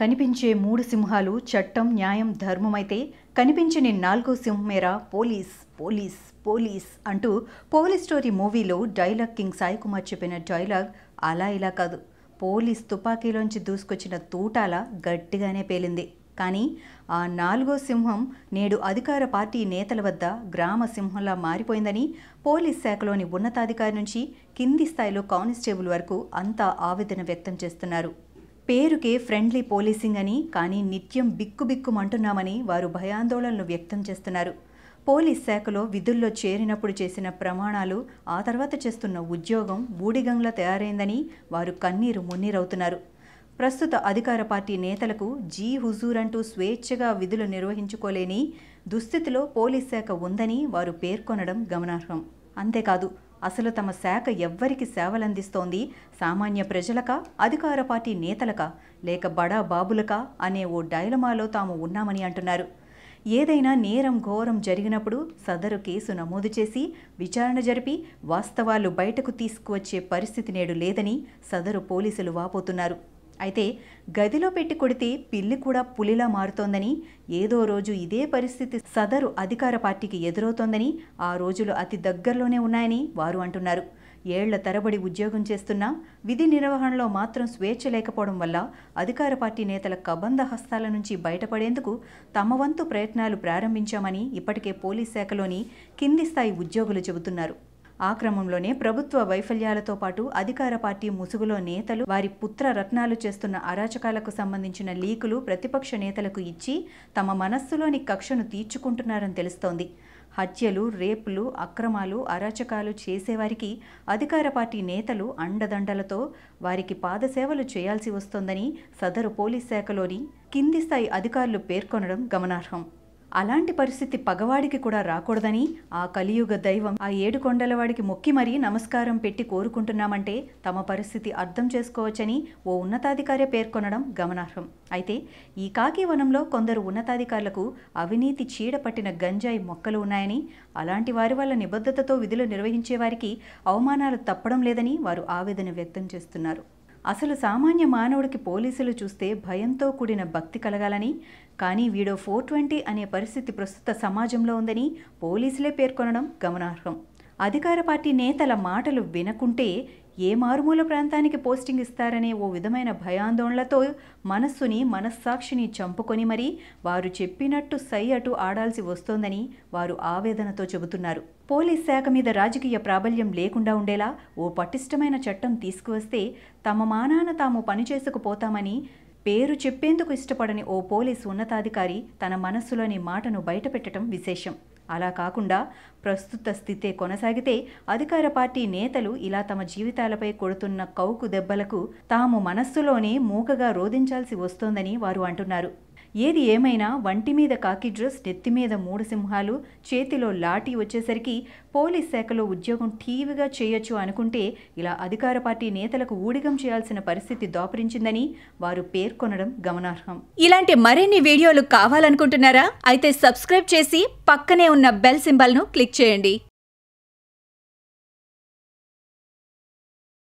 కనిపించే మూడు సింహాలు చట్టం న్యాయం ధర్మమైతే కనిపించని నాలుగో మేర పోలీస్ పోలీస్ పోలీస్ అంటూ పోలీస్ స్టోరీ మూవీలో డైలాగ్ కింగ్ సాయి కుమార్ చెప్పిన డైలాగ్ అలా ఇలా కాదు పోలీస్ తుపాకీలోంచి దూసుకొచ్చిన తూటాల గట్టిగానే పేలింది కానీ ఆ నాలుగో సింహం నేడు అధికార పార్టీ నేతల వద్ద గ్రామ సింహంలా మారిపోయిందని పోలీస్ శాఖలోని ఉన్నతాధికారి నుంచి కింది స్థాయిలో కానిస్టేబుల్ వరకు అంతా ఆవేదన వ్యక్తం చేస్తున్నారు పేరుకే ఫ్రెండ్లీ పోలీసింగ్ అని కానీ నిత్యం బిక్కుబిక్కుమంటున్నామని వారు భయాందోళనలు వ్యక్తం చేస్తున్నారు పోలీస్ శాఖలో విధుల్లో చేరినప్పుడు చేసిన ప్రమాణాలు ఆ తర్వాత చేస్తున్న ఉద్యోగం బూడిగంలా తయారైందని వారు కన్నీరు మున్నీరవుతున్నారు ప్రస్తుత అధికార పార్టీ నేతలకు జీ హుజూర్ అంటూ స్వేచ్ఛగా విధులు నిర్వహించుకోలేని దుస్థితిలో పోలీస్ శాఖ ఉందని వారు పేర్కొనడం గమనార్హం అంతేకాదు అసలు తమ శాఖ ఎవ్వరికి సేవలందిస్తోంది సామాన్య ప్రజలకా అధికార పార్టీ నేతలకా లేక బడా బాబులకా అనే ఓ డైలమాలో తాము ఉన్నామని అంటున్నారు ఏదైనా నేరం ఘోరం జరిగినప్పుడు సదరు కేసు నమోదు చేసి విచారణ జరిపి వాస్తవాలు బయటకు తీసుకువచ్చే పరిస్థితి నేడు లేదని సదరు పోలీసులు వాపోతున్నారు అయితే గదిలో పెట్టి కొడితే పిల్లి కూడా పులిలా మారుతోందని ఏదో రోజు ఇదే పరిస్థితి సదరు అధికార పార్టీకి ఎదురవుతోందని ఆ రోజులు అతి దగ్గరలోనే ఉన్నాయని వారు అంటున్నారు ఏళ్ల తరబడి ఉద్యోగం చేస్తున్నా విధి నిర్వహణలో మాత్రం స్వేచ్ఛ లేకపోవడం వల్ల అధికార పార్టీ నేతల కబంధ హస్తాల నుంచి బయటపడేందుకు తమ వంతు ప్రయత్నాలు ప్రారంభించామని ఇప్పటికే పోలీస్ శాఖలోని కింది స్థాయి ఉద్యోగులు చెబుతున్నారు ఆ క్రమంలోనే ప్రభుత్వ వైఫల్యాలతో పాటు అధికార పార్టీ ముసుగులో నేతలు వారి పుత్ర రత్నాలు చేస్తున్న అరాచకాలకు సంబంధించిన లీకులు ప్రతిపక్ష నేతలకు ఇచ్చి తమ మనస్సులోని కక్షను తీర్చుకుంటున్నారని తెలుస్తోంది హత్యలు రేపులు అక్రమాలు అరాచకాలు చేసేవారికి అధికార పార్టీ నేతలు అండదండలతో వారికి పాదసేవలు చేయాల్సి వస్తోందని సదరు పోలీస్ శాఖలోని కింది స్థాయి అధికారులు పేర్కొనడం గమనార్హం అలాంటి పరిస్థితి పగవాడికి కూడా రాకూడదని ఆ కలియుగ దైవం ఆ ఏడు కొండలవాడికి మొక్కి మరీ నమస్కారం పెట్టి కోరుకుంటున్నామంటే తమ పరిస్థితి అర్థం చేసుకోవచ్చని ఓ ఉన్నతాధికారి పేర్కొనడం గమనార్హం అయితే ఈ కాకి వనంలో కొందరు ఉన్నతాధికారులకు అవినీతి చీడ పట్టిన గంజాయి మొక్కలు ఉన్నాయని అలాంటి వారి వల్ల నిబద్ధతతో విధులు నిర్వహించే వారికి అవమానాలు తప్పడం లేదని వారు ఆవేదన వ్యక్తం చేస్తున్నారు అసలు సామాన్య మానవుడికి పోలీసులు చూస్తే భయంతో కూడిన భక్తి కలగాలని కానీ వీడో ఫోర్ ట్వంటీ అనే పరిస్థితి ప్రస్తుత సమాజంలో ఉందని పోలీసులే పేర్కొనడం గమనార్హం అధికార పార్టీ నేతల మాటలు వినకుంటే ఏ మారుమూల ప్రాంతానికి పోస్టింగ్ ఇస్తారనే ఓ విధమైన భయాందోళనలతో మనస్సుని మనస్సాక్షిని చంపుకొని మరీ వారు చెప్పినట్టు సై అటు ఆడాల్సి వస్తోందని వారు ఆవేదనతో చెబుతున్నారు పోలీస్ శాఖ మీద రాజకీయ ప్రాబల్యం లేకుండా ఉండేలా ఓ పటిష్టమైన చట్టం తీసుకువస్తే తమ మానాన తాము పనిచేసుకుపోతామని పేరు చెప్పేందుకు ఇష్టపడని ఓ పోలీసు ఉన్నతాధికారి తన మనస్సులోని మాటను బయటపెట్టడం విశేషం అలా కాకుండా ప్రస్తుత స్థితే కొనసాగితే అధికార పార్టీ నేతలు ఇలా తమ జీవితాలపై కొడుతున్న కౌకు దెబ్బలకు తాము మనస్సులోనే మూకగా రోధించాల్సి వస్తోందని వారు అంటున్నారు ఏది ఏమైనా వంటి మీద కాకి డ్రెస్ నెత్తి మీద మూడు సింహాలు చేతిలో లాఠీ వచ్చేసరికి పోలీస్ శాఖలో ఉద్యోగం ఠీవిగా చేయొచ్చు అనుకుంటే ఇలా అధికార పార్టీ నేతలకు ఊడిగం చేయాల్సిన పరిస్థితి దోపరించిందని వారు పేర్కొనడం గమనార్హం ఇలాంటి మరిన్ని వీడియోలు కావాలనుకుంటున్నారా అయితే సబ్స్క్రైబ్ చేసి పక్కనే ఉన్న బెల్ సింబల్ను క్లిక్ చేయండి